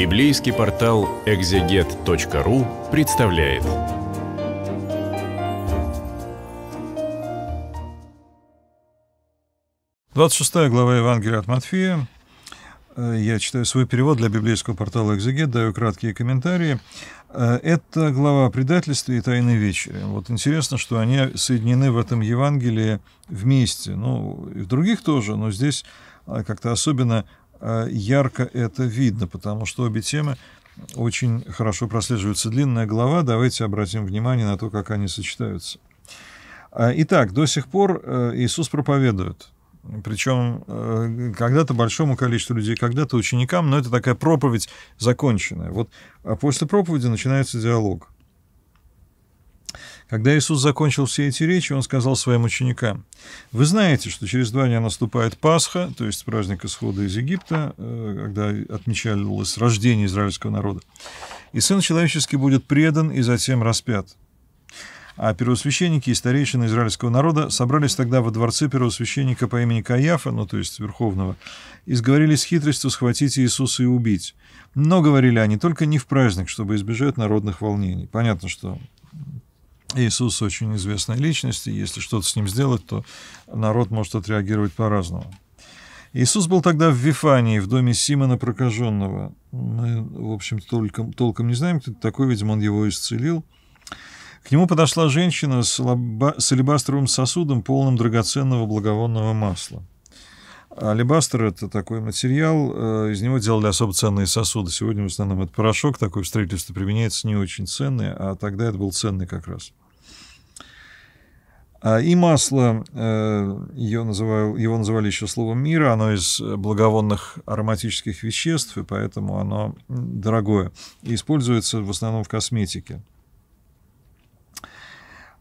Библейский портал экзегет.ру представляет. Двадцать шестая глава Евангелия от Матфея. Э, я читаю свой перевод для библейского портала «Экзегет», даю краткие комментарии. Э, это глава предательства и тайны вечери. Вот интересно, что они соединены в этом Евангелии вместе. Ну, и в других тоже, но здесь э, как-то особенно а, ярко это видно, потому что обе темы очень хорошо прослеживаются. Длинная глава, давайте обратим внимание на то, как они сочетаются. А, итак, до сих пор э, Иисус проповедует. Причем э, когда-то большому количеству людей, когда-то ученикам, но это такая проповедь законченная. Вот а после проповеди начинается диалог – когда Иисус закончил все эти речи, он сказал своим ученикам, «Вы знаете, что через два дня наступает Пасха, то есть праздник исхода из Египта, э, когда отмечалось рождение израильского народа, и Сын Человеческий будет предан и затем распят». А первосвященники и старейшины израильского народа собрались тогда во дворце первосвященника по имени Каяфа, ну, то есть Верховного, и сговорились с хитростью схватить Иисуса и убить. Но говорили они только не в праздник, чтобы избежать народных волнений. Понятно, что Иисус очень известная личность, и если что-то с ним сделать, то народ может отреагировать по-разному. Иисус был тогда в Вифании, в доме Симона Прокаженного. Мы, в общем, толком, толком не знаем, кто это такой, видимо, он его исцелил. К нему подошла женщина с, лаба, с алебастровым сосудом, полным драгоценного благовонного масла. Алибастер – это такой материал, э, из него делали особо ценные сосуды. Сегодня в основном это порошок, такое в строительстве применяется не очень ценный, а тогда это был ценный как раз. А, и масло, э, ее называю, его называли еще словом мира, оно из благовонных ароматических веществ, и поэтому оно дорогое. И используется в основном в косметике.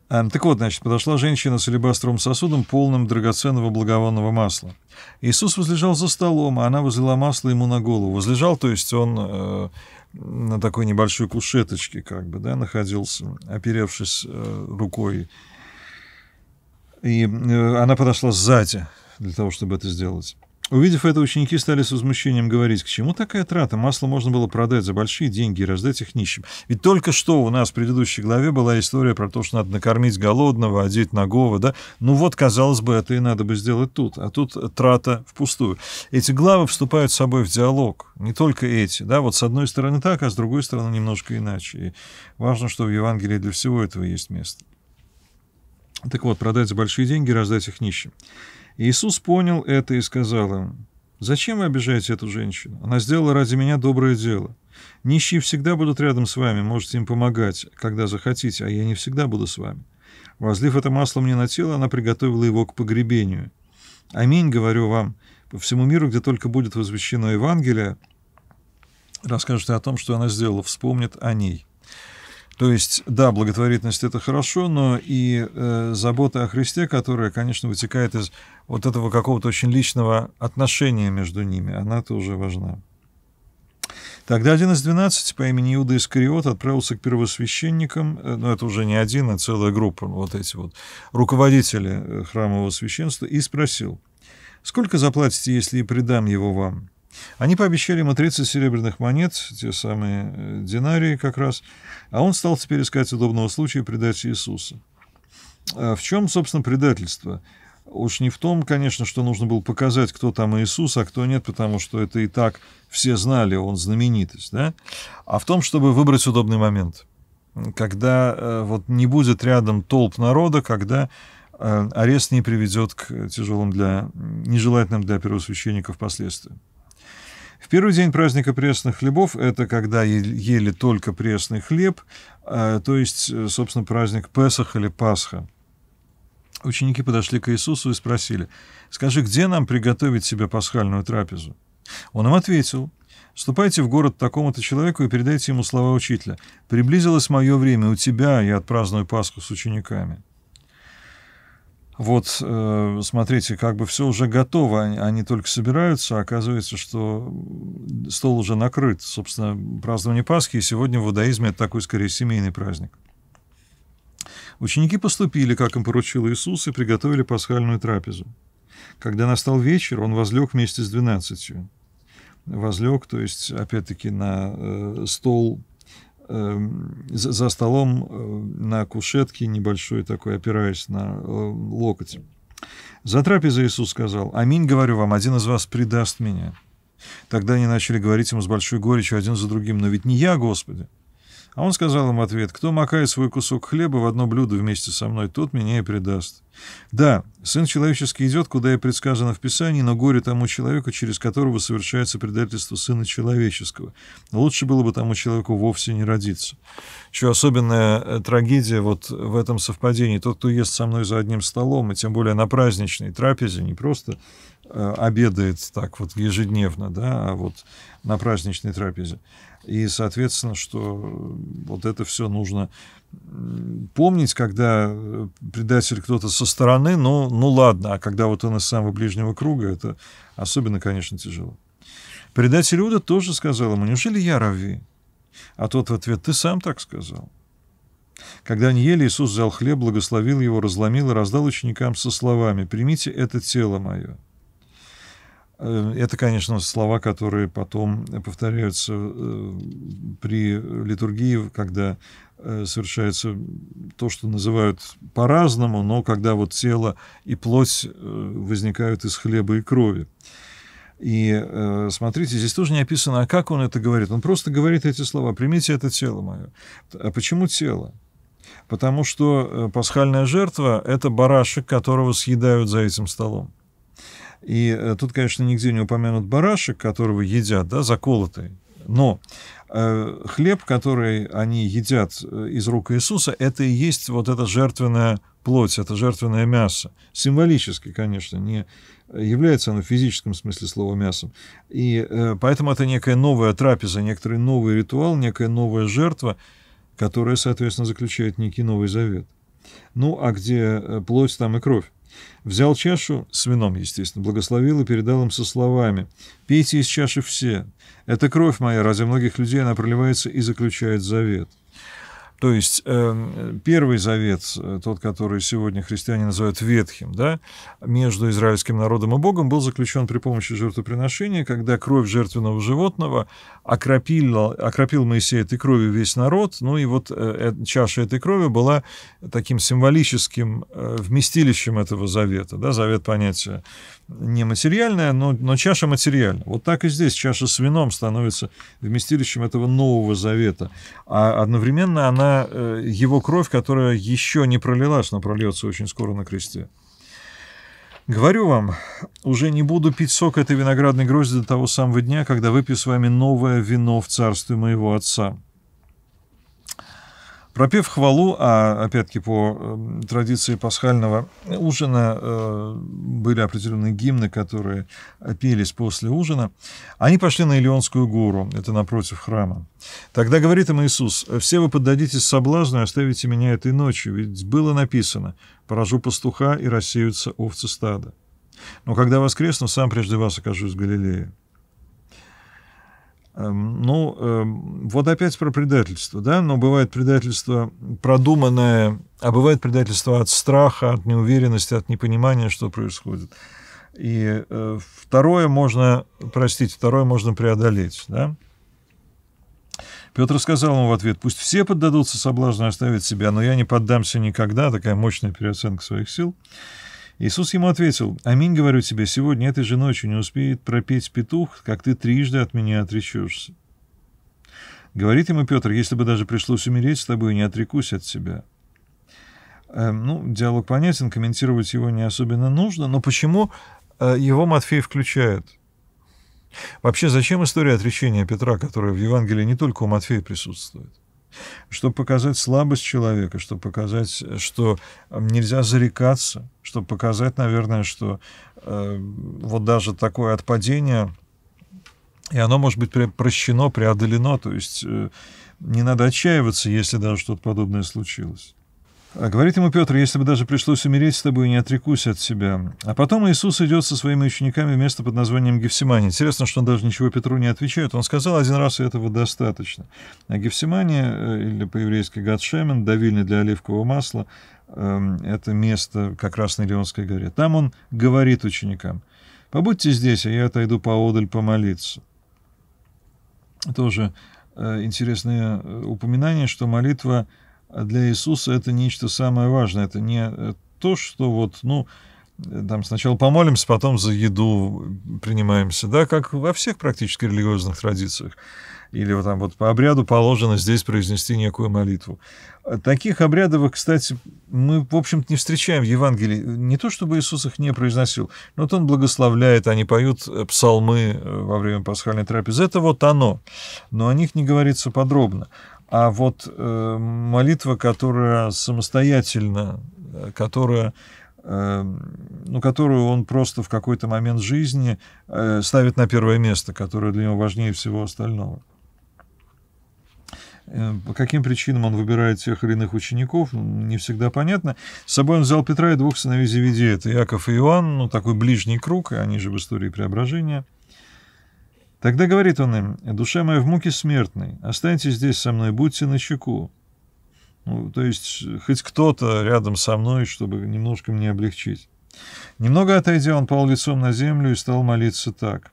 Так вот, значит, подошла женщина с алебастровым сосудом, полным драгоценного благовонного масла. Иисус возлежал за столом, а она возлила масло ему на голову. Возлежал, то есть он э, на такой небольшой кушеточке, как бы, да, находился, оперевшись э, рукой. И э, она подошла сзади для того, чтобы это сделать. Увидев это, ученики стали с возмущением говорить, к чему такая трата? Масло можно было продать за большие деньги и раздать их нищим. Ведь только что у нас в предыдущей главе была история про то, что надо накормить голодного, одеть ногого, да? Ну вот, казалось бы, это и надо бы сделать тут, а тут трата впустую. Эти главы вступают с собой в диалог, не только эти, да? Вот с одной стороны так, а с другой стороны немножко иначе. И важно, что в Евангелии для всего этого есть место. Так вот, продать за большие деньги, раздать их нищим. Иисус понял это и сказал им, «Зачем вы обижаете эту женщину? Она сделала ради меня доброе дело. Нищие всегда будут рядом с вами, можете им помогать, когда захотите, а я не всегда буду с вами». Возлив это масло мне на тело, она приготовила его к погребению. «Аминь, говорю вам, по всему миру, где только будет возвещено Евангелие, расскажут о том, что она сделала, вспомнят о ней». То есть, да, благотворительность это хорошо, но и э, забота о Христе, которая, конечно, вытекает из вот этого какого-то очень личного отношения между ними, она тоже важна. Тогда один из двенадцати по имени Иуда Искариот отправился к первосвященникам, э, но это уже не один, а целая группа, вот эти вот руководители э, храмового священства, и спросил, «Сколько заплатите, если и предам его вам?» Они пообещали ему 30 серебряных монет, те самые э, динарии как раз, а он стал теперь искать удобного случая предать Иисуса. А в чем, собственно, предательство? Уж не в том, конечно, что нужно было показать, кто там Иисус, а кто нет, потому что это и так все знали, он знаменитость, да? А в том, чтобы выбрать удобный момент, когда э, вот не будет рядом толп народа, когда э, арест не приведет к тяжелым для, нежелательным для первосвященников последствиям. В первый день праздника пресных хлебов, это когда ели только пресный хлеб, а, то есть, э, собственно, праздник Песах или Пасха. Ученики подошли к Иисусу и спросили, «Скажи, где нам приготовить себе пасхальную трапезу?» Он им ответил, «Ступайте в город такому-то человеку и передайте ему слова учителя. Приблизилось мое время, у тебя я отпраздную Пасху с учениками» вот, э, смотрите, как бы все уже готово, они, а а только собираются, а оказывается, что стол уже накрыт. Собственно, празднование Пасхи, и сегодня в иудаизме это такой, скорее, семейный праздник. Ученики поступили, как им поручил Иисус, и приготовили пасхальную трапезу. Когда настал вечер, он возлег вместе с двенадцатью. Возлег, то есть, опять-таки, на э, стол Эм, за столом э, на кушетке небольшой такой, опираясь на э, локоть. За трапезой Иисус сказал, «Аминь, говорю вам, один из вас предаст меня». Тогда они начали говорить ему с большой горечью один за другим, «Но ведь не я, Господи». А он сказал им ответ, кто макает свой кусок хлеба в одно блюдо вместе со мной, тот меня и предаст. Да, сын человеческий идет, куда и предсказано в Писании, но горе тому человеку, через которого совершается предательство сына человеческого. Лучше было бы тому человеку вовсе не родиться. Еще особенная э, трагедия вот в этом совпадении. Тот, кто ест со мной за одним столом, и тем более на праздничной трапезе, не просто Э, обедает так вот ежедневно, да, а вот на праздничной трапезе. И, соответственно, что э, вот это все нужно помнить, когда э, предатель кто-то со стороны, ну, ну ладно, а когда вот он из самого ближнего круга, это особенно, конечно, тяжело. Предатель Иуда тоже сказал ему, неужели я рави? А тот в ответ, ты сам так сказал. Когда они ели, Иисус взял хлеб, благословил его, разломил и раздал ученикам со словами «Примите это тело мое». Э, это, конечно, слова, которые потом повторяются э, при литургии, когда э, совершается то, что называют по-разному, но когда вот тело и плоть возникают из хлеба и крови. И смотрите, здесь тоже не описано, а как он это говорит. Он просто говорит эти слова. Примите это тело мое. А почему тело? Потому что пасхальная жертва – это барашек, которого съедают за этим столом. И э, тут, конечно, нигде не упомянут барашек, которого едят, да, заколотый. Но э, хлеб, который они едят э, из рук Иисуса, это и есть вот эта жертвенная плоть, это жертвенное мясо. Символически, конечно, не э, является оно в физическом смысле слова мясом. И э, поэтому это некая новая трапеза, некоторый новый ритуал, некая новая жертва, которая, соответственно, заключает некий новый завет. Ну, а где плоть, там и кровь. Взял чашу с вином, естественно, благословил и передал им со словами «Пейте из чаши все. Это кровь моя, ради многих людей она проливается и заключает завет». То есть эм, первый завет, э, тот, который сегодня христиане называют ветхим, да, между израильским народом и Богом, был заключен при помощи жертвоприношения, когда кровь жертвенного животного окропила, окропил Моисей этой кровью весь народ, ну и вот э, э, чаша этой крови была таким символическим вместилищем этого завета, да, завет понятия не материальное, но, но чаша материальна. Вот так и здесь чаша с вином становится вместилищем этого нового завета, а одновременно она на э, его кровь, которая еще не пролилась, но прольется очень скоро на кресте. Говорю вам, уже не буду пить сок этой виноградной грозди до того самого дня, когда выпью с вами новое вино в царстве моего отца. Пропев хвалу, а опять-таки по эм, традиции пасхального ужина э, были определенные гимны, которые пелись после ужина, они пошли на Илионскую гору, это напротив храма. Тогда говорит им Иисус, «Все вы поддадитесь соблазну и оставите меня этой ночью, ведь было написано, поражу пастуха и рассеются овцы стада. Но когда воскресну, сам прежде вас окажусь в Галилее». Эм, ну, эм, вот опять про предательство, да, но бывает предательство продуманное, а бывает предательство от страха, от неуверенности, от непонимания, что происходит. И э, второе можно, простите, второе можно преодолеть, да. Петр сказал ему в ответ, пусть все поддадутся соблазну оставить себя, но я не поддамся никогда, такая мощная переоценка своих сил. Иисус ему ответил, «Аминь, говорю тебе, сегодня этой же ночью не успеет пропеть петух, как ты трижды от меня отречешься». Говорит ему Петр, «Если бы даже пришлось умереть с тобой, не отрекусь от тебя». Эм, ну, диалог понятен, комментировать его не особенно нужно, но почему э, его Матфей включает? Вообще, зачем история отречения Петра, которая в Евангелии не только у Матфея присутствует? чтобы показать слабость человека, чтобы показать, что э, нельзя зарекаться, чтобы показать, наверное, что э, вот даже такое отпадение, и оно может быть прощено, преодолено, то есть э, не надо отчаиваться, если даже что-то подобное случилось. А говорит ему Петр, если бы даже пришлось умереть с тобой, не отрекусь от себя. А потом Иисус идет со своими учениками в место под названием Гефсимания. Интересно, что он даже ничего Петру не отвечает. Он сказал один раз, и этого достаточно. А Гефсимания, э, или по-еврейски Гатшемен, давильный для оливкового масла, эм, это место как раз на Леонской горе. Там он говорит ученикам, «Побудьте здесь, а я отойду поодаль помолиться». Тоже э, интересное э, упоминание, что молитва — а для Иисуса это нечто самое важное. Это не э, то, что вот, ну, э, там сначала помолимся, потом за еду принимаемся, да, как во всех практически религиозных традициях. Или вот там вот по обряду положено здесь произнести некую молитву. А таких обрядов, кстати, мы, в общем-то, не встречаем в Евангелии. Не то, чтобы Иисус их не произносил, но вот он благословляет, они поют э, псалмы во время пасхальной трапезы. Это вот оно, но о них не говорится подробно. А вот э, молитва, которая самостоятельно, э, которая э, ну, которую он просто в какой-то момент жизни э, ставит на первое место, которое для него важнее всего остального. Э, по каким причинам он выбирает тех или иных учеников, не всегда понятно. С собой он взял Петра и двух сыновей Зеведея, это Яков и Иоанн, ну, такой ближний круг, они же в истории преображения – Тогда говорит он им, душа моя в муке смертной, останьтесь здесь со мной, будьте начеку. Ну, то есть хоть кто-то рядом со мной, чтобы немножко мне облегчить. Немного отойдя, он пал лицом на землю и стал молиться так.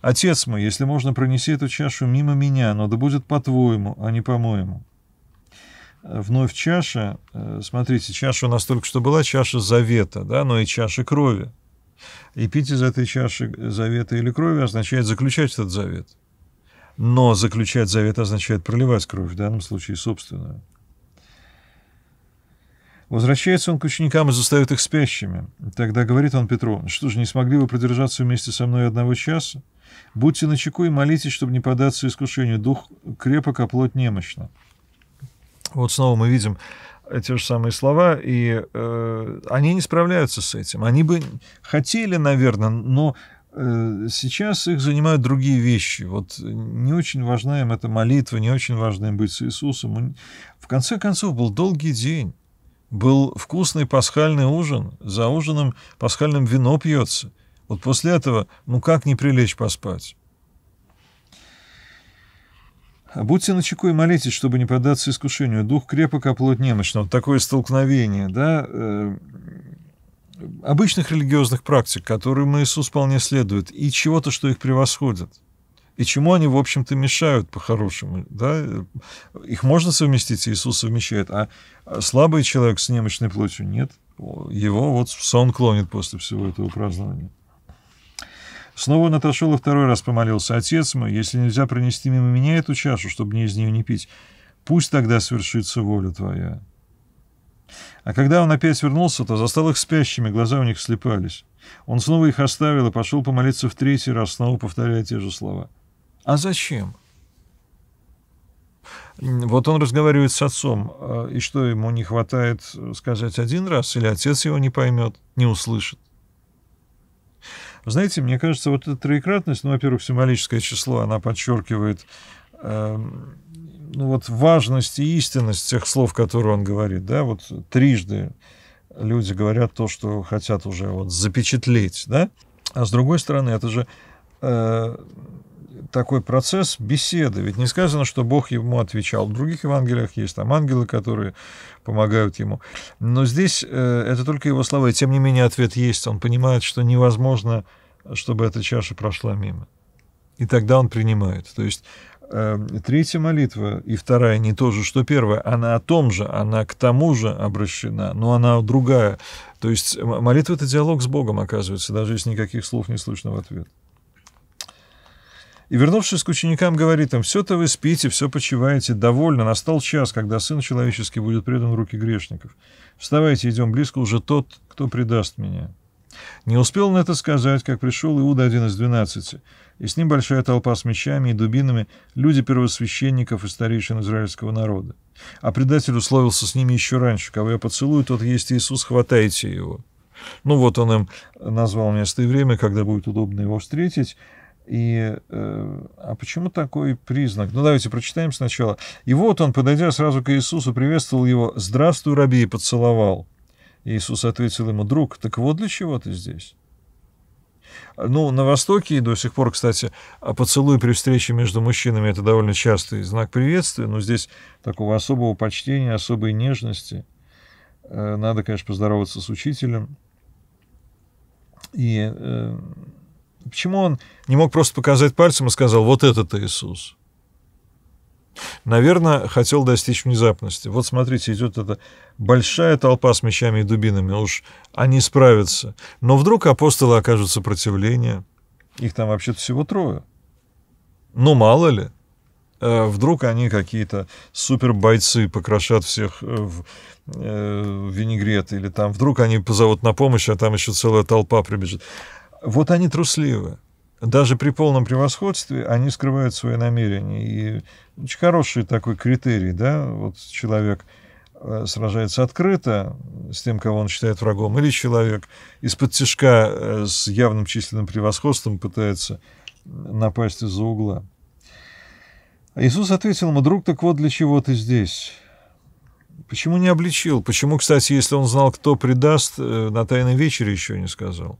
«Отец мой, если можно, пронеси эту чашу мимо меня, но да будет по-твоему, а не по-моему». Вновь чаша, э, смотрите, чаша у нас только что была, чаша завета, да, но и чаша крови. И пить из этой чаши завета или крови означает заключать этот завет. Но заключать завет означает проливать кровь, в данном случае собственную. Возвращается он к ученикам и заставит их спящими. Тогда говорит он Петру, что же, не смогли вы продержаться вместе со мной одного часа? Будьте начеку и молитесь, чтобы не поддаться искушению. Дух крепок, а плоть немощна. Вот снова мы видим те же самые слова, и э, они не справляются с этим. Они бы хотели, наверное, но э, сейчас их занимают другие вещи. Вот не очень важна им эта молитва, не очень важно им быть с Иисусом. В конце концов, был долгий день. Был вкусный пасхальный ужин. За ужином пасхальным вино пьется. Вот после этого, ну как не прилечь поспать? А будьте начеку и молитесь, чтобы не поддаться искушению. Дух крепок, а плоть немощна. Вот такое столкновение, да, э, обычных религиозных практик, которым Иисус вполне следует, и чего-то, что их превосходит. И чему они, в общем-то, мешают по-хорошему, да? Их можно совместить, Иисус совмещает, а слабый человек с немощной плотью нет. Его вот сон клонит после всего этого празднования. Снова он отошел и второй раз помолился. «Отец мой, если нельзя пронести мимо меня эту чашу, чтобы не из нее не пить, пусть тогда свершится воля твоя». А когда он опять вернулся, то застал их спящими, глаза у них слепались. Он снова их оставил и пошел помолиться в третий раз, снова повторяя те же слова. «А зачем?» Вот он разговаривает с отцом, а, и что ему не хватает э, сказать один раз, или отец его не поймет, не услышит? знаете, мне кажется, вот эта троекратность, ну, во-первых, символическое число, она подчеркивает эм, ну, вот важность и истинность тех слов, которые он говорит, да, вот трижды люди говорят то, что хотят уже вот запечатлеть, да, а с другой стороны, это же э, такой процесс беседы. Ведь не сказано, что Бог ему отвечал. В других Евангелиях есть там ангелы, которые помогают ему. Но здесь э, это только его слова. И тем не менее ответ есть. Он понимает, что невозможно, чтобы эта чаша прошла мимо. И тогда он принимает. То есть э, третья молитва и вторая не то же, что первая, она о том же, она к тому же обращена, но она другая. То есть молитва — это диалог с Богом, оказывается, даже если никаких слов не слышно в ответ и, вернувшись к ученикам, говорит им, «Все-то вы спите, все почиваете, довольно, настал час, когда Сын Человеческий будет предан в руки грешников. Вставайте, идем близко, уже тот, кто предаст меня». Не успел он это сказать, как пришел Иуда один из двенадцати, и с ним большая толпа с мечами и дубинами, люди первосвященников и старейшин израильского народа. А предатель условился с ними еще раньше, кого я поцелую, тот есть Иисус, хватайте его. Ну вот он им назвал место и время, когда будет удобно его встретить, и э, а почему такой признак? Ну, давайте прочитаем сначала. И вот он, подойдя сразу к Иисусу, приветствовал его. «Здравствуй, раби!» и поцеловал. Иисус ответил ему, «Друг, так вот для чего ты здесь?» Ну, на Востоке до сих пор, кстати, а поцелуй при встрече между мужчинами – это довольно частый знак приветствия, но здесь такого особого почтения, особой нежности. Э, надо, конечно, поздороваться с учителем. И э, Почему он не мог просто показать пальцем и сказал «вот этот Иисус»? Наверное, хотел достичь внезапности. Вот смотрите, идет эта большая толпа с мечами и дубинами, уж они справятся. Но вдруг апостолы окажут сопротивление. Их там вообще-то всего трое. Ну, мало ли. Э, вдруг они какие-то супербойцы покрошат всех э, в э, винегрет, или там вдруг они позовут на помощь, а там еще целая толпа прибежит. Вот они трусливы. Даже при полном превосходстве они скрывают свои намерения. И очень хороший такой критерий, да, вот человек э, сражается открыто с тем, кого он считает врагом, или человек из-под тяжка э, с явным численным превосходством пытается напасть из-за угла. Иисус ответил ему, друг, так вот для чего ты здесь? Почему не обличил? Почему, кстати, если он знал, кто предаст, э, на Тайной вечере еще не сказал?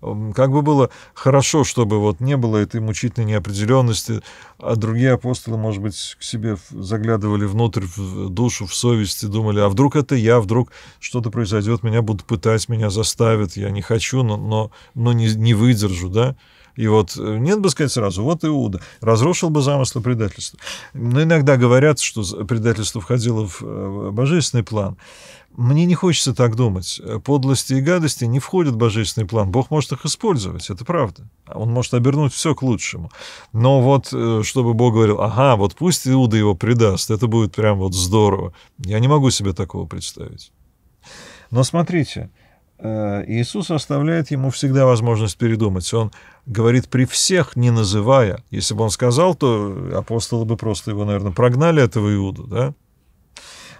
Как бы было хорошо, чтобы вот не было этой мучительной неопределенности, а другие апостолы, может быть, к себе заглядывали внутрь, в душу, в совесть и думали, а вдруг это я, вдруг что-то произойдет, меня будут пытать, меня заставят, я не хочу, но, но, но не, не выдержу, да? И вот э, нет бы сказать сразу, вот Иуда, разрушил бы замыслы предательства. Но иногда говорят, что предательство входило в э, божественный план. Мне не хочется так думать. Подлости и гадости не входят в божественный план. Бог может их использовать, это правда. Он может обернуть все к лучшему. Но вот, э, чтобы Бог говорил, ага, вот пусть Иуда его предаст, это будет прям вот здорово. Я не могу себе такого представить. Но смотрите, Э, Иисус оставляет ему всегда возможность передумать. Он говорит при всех, не называя. Если бы он сказал, то апостолы бы просто его, наверное, прогнали, этого Иуду, да?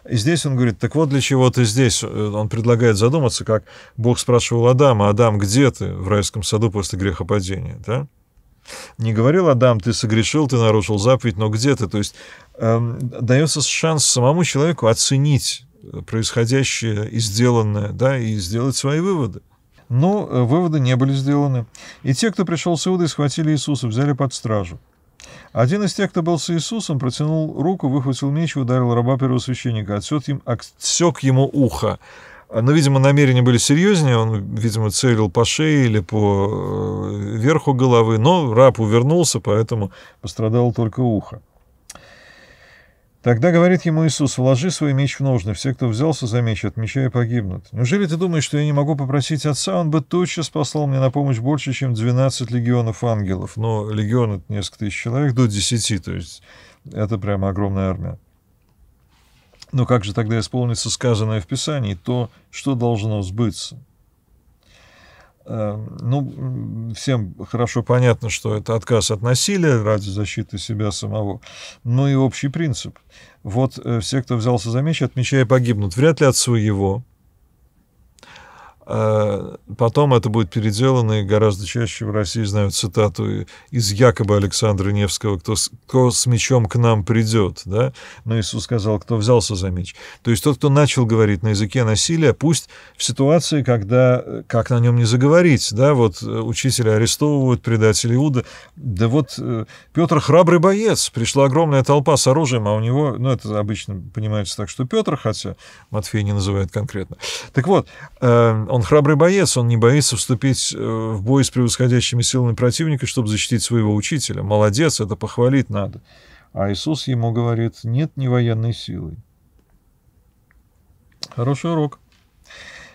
И здесь он говорит, так вот для чего ты здесь? Он предлагает задуматься, как Бог спрашивал Адама, Адам, где ты в райском саду после грехопадения, да? Не говорил Адам, ты согрешил, ты нарушил заповедь, но где ты? То есть э, дается шанс самому человеку оценить происходящее и сделанное, да, и сделать свои выводы. Но э, выводы не были сделаны. И те, кто пришел с Иудой, схватили Иисуса, взяли под стражу. Один из тех, кто был с Иисусом, протянул руку, выхватил меч и ударил раба первосвященника, отсек, им, отсек ему ухо. Но, видимо, намерения были серьезнее, он, видимо, целил по шее или по э, верху головы, но раб увернулся, поэтому пострадало только ухо. Тогда говорит ему Иисус, вложи свой меч в ножны, все, кто взялся за меч, от меча и погибнут. Неужели ты думаешь, что я не могу попросить отца, он бы тотчас послал мне на помощь больше, чем 12 легионов ангелов, но легион — это несколько тысяч человек, до 10, то есть это прямо огромная армия. Но как же тогда исполнится сказанное в Писании, то, что должно сбыться? Э, ну, всем хорошо понятно, что это отказ от насилия ради защиты себя самого, но ну и общий принцип. Вот э, все, кто взялся за меч, отмечая погибнут. Вряд ли от своего, Э, потом это будет переделано, и гораздо чаще в России знают цитату из якобы Александра Невского «Кто с, кто с мечом к нам придет». Да? Но Иисус сказал, кто взялся за меч. То есть тот, кто начал говорить на языке насилия, пусть в ситуации, когда э, как на нем не заговорить, да, вот э, учителя арестовывают, предатели Иуда, да вот Петр храбрый боец, пришла огромная толпа с оружием, а у него, ну это обычно понимается так, что Петр, хотя Матфей не называет конкретно. Так вот, он он храбрый боец, он не боится вступить э, в бой с превосходящими силами противника, чтобы защитить своего учителя. Молодец, это похвалить надо. А Иисус ему говорит, нет не военной силы. Хороший урок.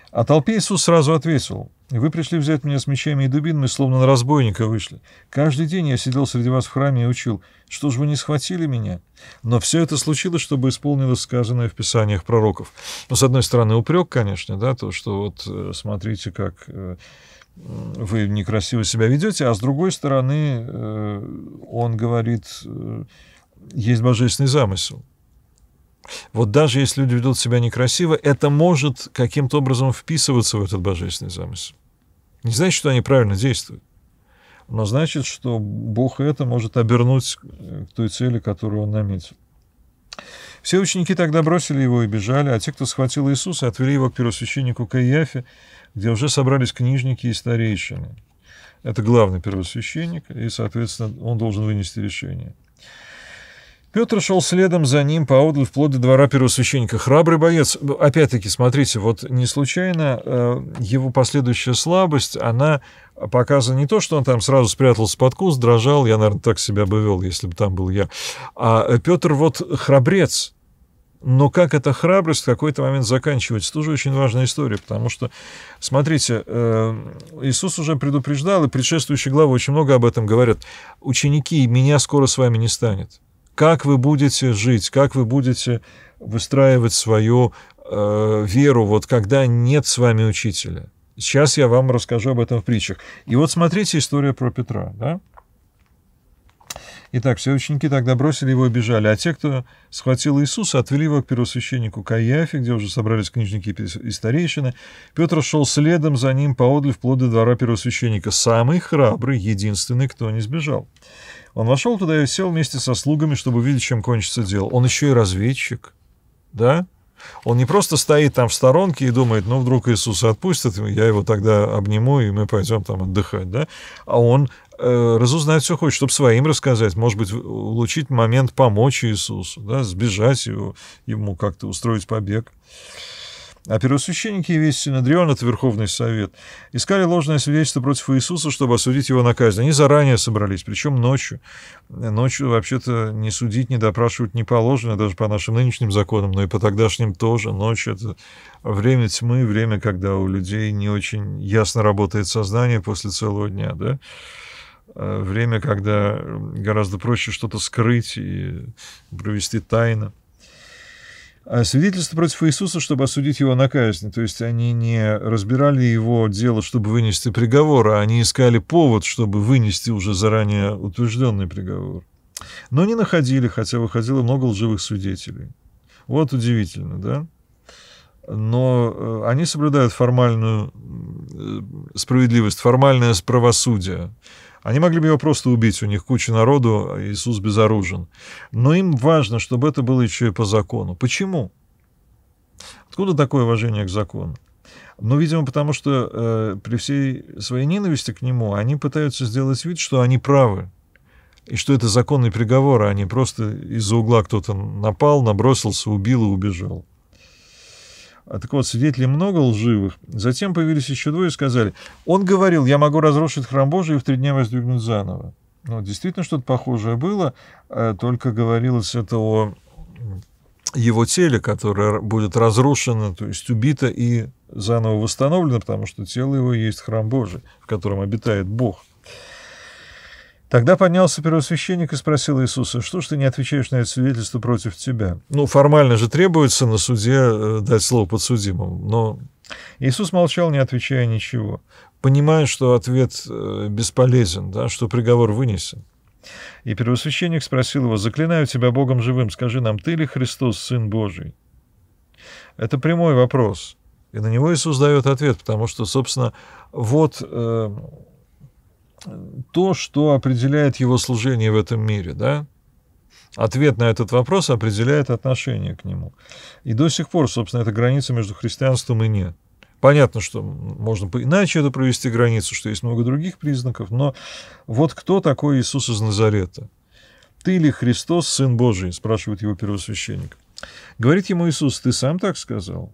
А толпе Иисус сразу ответил, вы пришли взять меня с мечами и дубинами, словно на разбойника вышли. Каждый день я сидел среди вас в храме и учил. Что ж вы не схватили меня? Но все это случилось, чтобы исполнилось сказанное в писаниях пророков. Но, ну, с одной стороны, упрек, конечно, да, то, что вот э, смотрите, как э, вы некрасиво себя ведете, а с другой стороны, э, он говорит, есть божественный замысел вот даже если люди ведут себя некрасиво, это может каким-то образом вписываться в этот божественный замысел. Не значит, что они правильно действуют. Но значит, что Бог это может обернуть к той цели, которую он наметил. Все ученики тогда бросили его и бежали, а те, кто схватил Иисуса, отвели его к первосвященнику Каиафе, где уже собрались книжники и старейшины. Это главный первосвященник, и, соответственно, он должен вынести решение. Петр шел следом за ним поодаль вплоть до двора первосвященника. Храбрый боец. Опять-таки, смотрите, вот не случайно э, его последующая слабость, она показана не то, что он там сразу спрятался под куст, дрожал, я, наверное, так себя бы вел, если бы там был я. А Петр вот храбрец, но как эта храбрость в какой-то момент заканчивается, тоже очень важная история, потому что, смотрите, э, Иисус уже предупреждал, и предшествующие главы очень много об этом говорят, ученики, меня скоро с вами не станет как вы будете жить, как вы будете выстраивать свою э, веру, вот когда нет с вами учителя. Сейчас я вам расскажу об этом в притчах. И вот смотрите история про Петра. Да? Итак, все ученики тогда бросили его и бежали, а те, кто схватил Иисуса, отвели его к первосвященнику Каиафе, где уже собрались книжники и старейшины. Петр шел следом за ним поодаль вплоть до двора первосвященника. Самый храбрый, единственный, кто не сбежал. Он вошел туда и сел вместе со слугами, чтобы увидеть, чем кончится дело. Он еще и разведчик, да? Он не просто стоит там в сторонке и думает, ну, вдруг Иисуса отпустят, я его тогда обниму, и мы пойдем там отдыхать, да? А он э, разузнает все хочет, чтобы своим рассказать, может быть, улучшить момент помочь Иисусу, да, сбежать его, ему как-то устроить побег. А первосвященники и весь Синодрион, это Верховный Совет, искали ложное свидетельство против Иисуса, чтобы осудить его на казнь. Они заранее собрались, причем ночью. Ночью вообще-то не судить, не допрашивать не положено, даже по нашим нынешним законам, но и по тогдашним тоже. Ночь — это время тьмы, время, когда у людей не очень ясно работает сознание после целого дня, да? А время, когда гораздо проще что-то скрыть и провести тайно. Э, свидетельство против Иисуса, чтобы осудить его на казнь. То есть они не разбирали его дело, чтобы вынести приговор, а они искали повод, чтобы вынести уже заранее утвержденный приговор. Но не находили, хотя выходило много лживых свидетелей. Вот удивительно, да? Но э, они соблюдают формальную э, справедливость, формальное правосудие. Они могли бы его просто убить, у них куча народу, а Иисус безоружен. Но им важно, чтобы это было еще и по закону. Почему? Откуда такое уважение к закону? Ну, видимо, потому что э, при всей своей ненависти к нему они пытаются сделать вид, что они правы. И что это законный приговор, а не просто из-за угла кто-то напал, набросился, убил и убежал. А так вот, свидетелей много лживых. Затем появились еще двое и сказали, он говорил, я могу разрушить храм Божий и в три дня воздвигнуть заново. Но ну, действительно, что-то похожее было, э, только говорилось это о его теле, которое будет разрушено, то есть убито и заново восстановлено, потому что тело его есть храм Божий, в котором обитает Бог. Тогда поднялся первосвященник и спросил Иисуса, что ж ты не отвечаешь на это свидетельство против тебя? Ну, формально же требуется на суде э, дать слово подсудимым, но... Иисус молчал, не отвечая ничего. Понимая, что ответ э, бесполезен, да, что приговор вынесен. И первосвященник спросил его, «Заклинаю тебя Богом живым, скажи нам, ты ли Христос, Сын Божий?» Это прямой вопрос. И на него Иисус дает ответ, потому что, собственно, вот э, то, что определяет его служение в этом мире, да? Ответ на этот вопрос определяет отношение к нему. И до сих пор, собственно, это граница между христианством и нет. Понятно, что можно иначе это провести границу, что есть много других признаков, но вот кто такой Иисус из Назарета? Ты ли Христос, Сын Божий? спрашивает его первосвященник. Говорит ему Иисус, ты сам так сказал?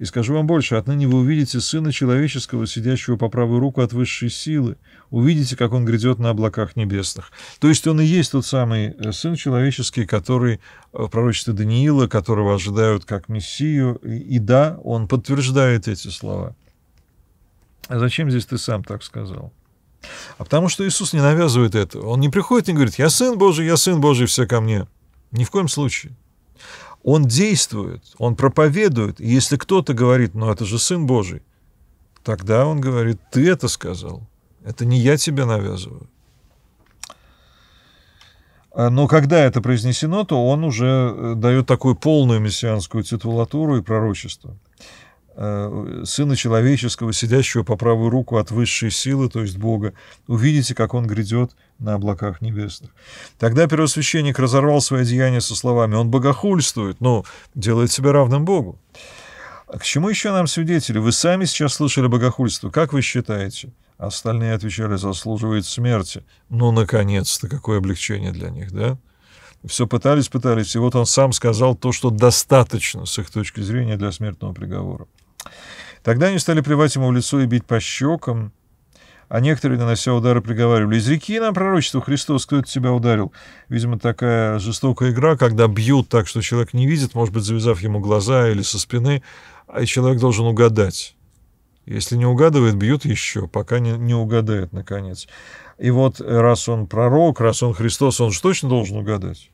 И скажу вам больше, отныне вы увидите Сына Человеческого, сидящего по правую руку от высшей силы увидите, как он грядет на облаках небесных. То есть он и есть тот самый э, Сын Человеческий, который э, в пророчестве Даниила, которого ожидают как Мессию. И да, он подтверждает эти слова. А зачем здесь ты сам так сказал? А потому что Иисус не навязывает это. Он не приходит и говорит, я Сын Божий, я Сын Божий, все ко мне. Ни в коем случае. Он действует, он проповедует. И если кто-то говорит, ну это же Сын Божий, тогда он говорит, ты это сказал. Это не я тебе навязываю. А, но когда это произнесено, то он уже э, дает такую полную мессианскую титулатуру и пророчество. Э, сына человеческого, сидящего по правую руку от высшей силы, то есть Бога, увидите, как он грядет на облаках небесных. Тогда первосвященник разорвал свои деяния со словами «Он богохульствует, но делает себя равным Богу». А к чему еще нам свидетели? Вы сами сейчас слышали богохульство. Как вы считаете? – Остальные отвечали, заслуживает смерти. Ну, наконец-то, какое облегчение для них, да? Все пытались, пытались, и вот он сам сказал то, что достаточно с их точки зрения для смертного приговора. Тогда они стали плевать ему в лицо и бить по щекам, а некоторые, нанося удары, приговаривали, «Из реки нам пророчество, Христос, кто это тебя ударил?» Видимо, такая жестокая игра, когда бьют так, что человек не видит, может быть, завязав ему глаза или со спины, а человек должен угадать, если не угадывает, бьют еще, пока не, не угадает, наконец. И вот э, раз он пророк, раз он Христос, он же точно должен угадать.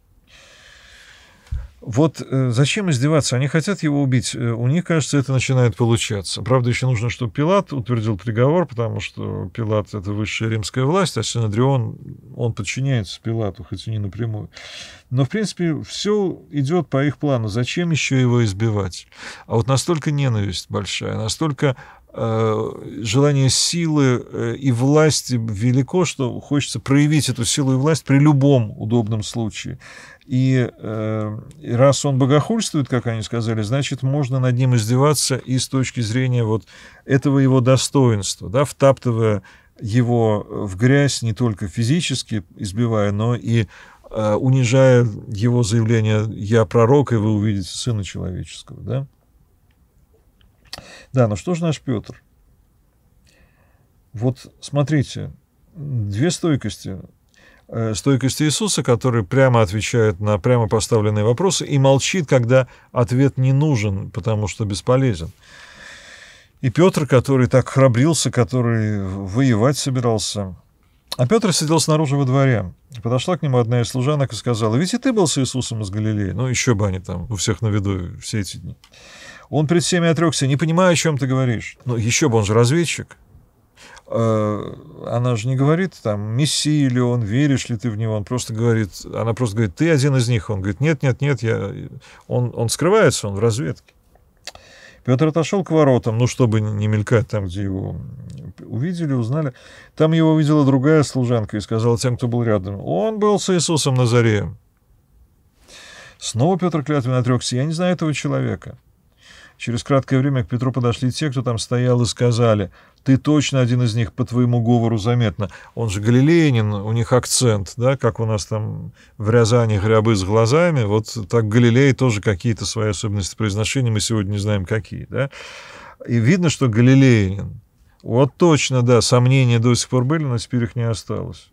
Вот э, зачем издеваться? Они хотят его убить. Э, у них, кажется, это начинает получаться. Правда, еще нужно, чтобы Пилат утвердил приговор, потому что Пилат — это высшая римская власть, а Синодрион, он подчиняется Пилату, хоть и не напрямую. Но, в принципе, все идет по их плану. Зачем еще его избивать? А вот настолько ненависть большая, настолько Э, желание силы э, и власти велико, что хочется проявить эту силу и власть при любом удобном случае. Э, и раз он богохульствует, как они сказали, значит, можно над ним издеваться и с точки зрения вот этого его достоинства, да, втаптывая его в грязь не только физически избивая, но и унижая его заявление «Я пророк, и вы увидите Сына Человеческого». Да? Да, ну что же наш Петр? Вот смотрите, две стойкости. Э, Стойкость Иисуса, который прямо отвечает на прямо поставленные вопросы и молчит, когда ответ не нужен, потому что бесполезен. И Петр, который так храбрился, который воевать собирался. А Петр сидел снаружи во дворе. Подошла к нему одна из служанок и сказала, ведь и ты был с Иисусом из Галилеи. Ну, еще бы они там у всех на виду все эти дни. Он перед всеми отрекся, не понимаю, о чем ты говоришь. Ну, еще бы он же разведчик. А, она же не говорит, там, мессия ли он, веришь ли ты в него. Он просто говорит, она просто говорит, ты один из них. Он говорит, нет, нет, нет, я... он, он скрывается, он в разведке. Петр отошел к воротам, ну, чтобы не мелькать там, где его увидели, узнали. Там его увидела другая служанка и сказала тем, кто был рядом, он был с Иисусом Назареем. Снова Петр Клятвин отрекся, я не знаю этого человека. Через краткое время к Петру подошли те, кто там стоял, и сказали, «Ты точно один из них, по твоему говору заметно. Он же галилеянин, у них акцент, да, как у нас там в Рязани грябы с глазами, вот так Галилей тоже какие-то свои особенности произношения, мы сегодня не знаем какие, да». И видно, что галилеянин. Вот точно, да, сомнения до сих пор были, но теперь их не осталось.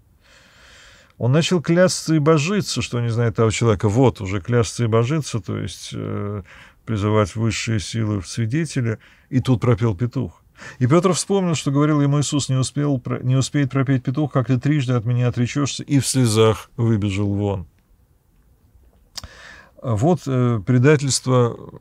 Он начал клясться и божиться, что не знает того человека. Вот уже клясться и божиться, то есть э, призывать высшие силы в свидетеля, и тут пропел петух. И Петр вспомнил, что говорил ему Иисус, не, успел, не успеет пропеть петух, как ты трижды от меня отречешься, и в слезах выбежал вон. А вот э, предательство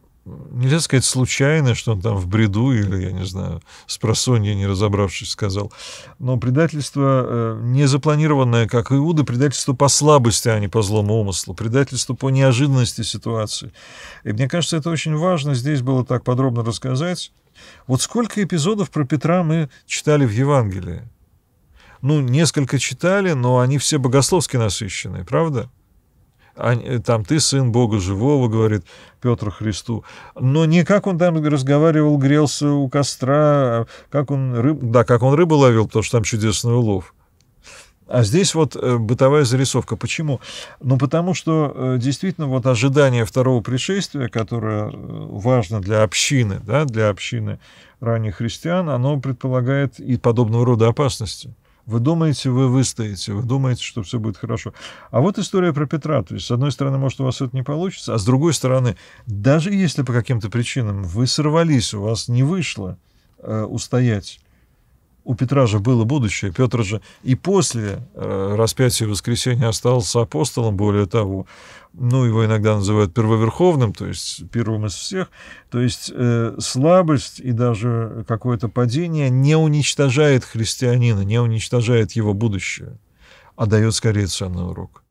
нельзя сказать случайно, что он там в бреду или, я не знаю, с просонья не разобравшись сказал. Но предательство э, не запланированное, как Иуда, предательство по слабости, а не по злому умыслу, предательство по неожиданности ситуации. И мне кажется, это очень важно здесь было так подробно рассказать. Вот сколько эпизодов про Петра мы читали в Евангелии? Ну, несколько читали, но они все богословски насыщенные, правда? Э, там ты сын Бога живого, говорит Петр Христу. Но не как он там разговаривал, грелся у костра, а как он рыб... да, как он рыбу ловил, потому что там чудесный улов. А здесь вот э, бытовая зарисовка. Почему? Ну, потому что э, действительно вот ожидание второго пришествия, которое важно для общины, да, для общины ранних христиан, оно предполагает и подобного рода опасности. Вы думаете, вы выстоите, вы думаете, что все будет хорошо. А вот история про Петра. То есть, с одной стороны, может, у вас это не получится, а с другой стороны, даже если по каким-то причинам вы сорвались, у вас не вышло э, устоять, у Петра же было будущее. Петр же и после э, распятия воскресения остался апостолом, более того ну, его иногда называют первоверховным, то есть первым из всех, то есть э, слабость и даже какое-то падение не уничтожает христианина, не уничтожает его будущее, а дает скорее ценный урок.